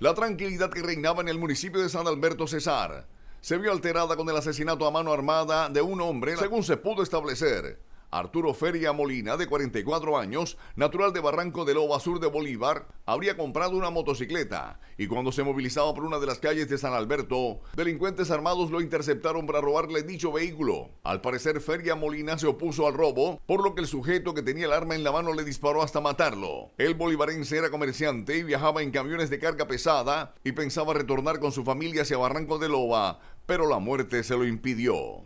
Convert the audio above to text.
La tranquilidad que reinaba en el municipio de San Alberto Cesar se vio alterada con el asesinato a mano armada de un hombre, según se pudo establecer. Arturo Feria Molina, de 44 años, natural de Barranco de Loba, sur de Bolívar, habría comprado una motocicleta y cuando se movilizaba por una de las calles de San Alberto, delincuentes armados lo interceptaron para robarle dicho vehículo. Al parecer, Feria Molina se opuso al robo, por lo que el sujeto que tenía el arma en la mano le disparó hasta matarlo. El bolivarense era comerciante y viajaba en camiones de carga pesada y pensaba retornar con su familia hacia Barranco de Loba, pero la muerte se lo impidió.